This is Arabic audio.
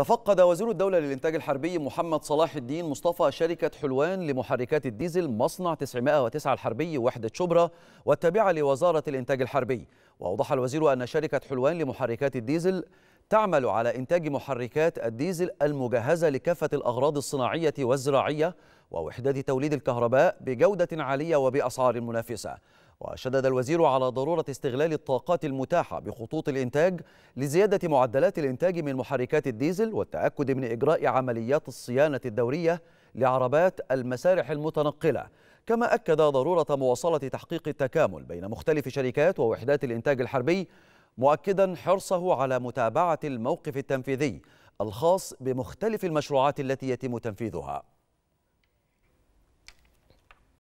تفقد وزير الدولة للإنتاج الحربي محمد صلاح الدين مصطفى شركة حلوان لمحركات الديزل مصنع 909 الحربي وحدة شبرا والتابعة لوزارة الإنتاج الحربي وأوضح الوزير أن شركة حلوان لمحركات الديزل تعمل على إنتاج محركات الديزل المجهزة لكافة الأغراض الصناعية والزراعية ووحدات توليد الكهرباء بجودة عالية وبأسعار منافسة وشدد الوزير على ضرورة استغلال الطاقات المتاحة بخطوط الإنتاج لزيادة معدلات الإنتاج من محركات الديزل والتأكد من إجراء عمليات الصيانة الدورية لعربات المسارح المتنقلة كما أكد ضرورة مواصلة تحقيق التكامل بين مختلف شركات ووحدات الإنتاج الحربي مؤكدا حرصه على متابعة الموقف التنفيذي الخاص بمختلف المشروعات التي يتم تنفيذها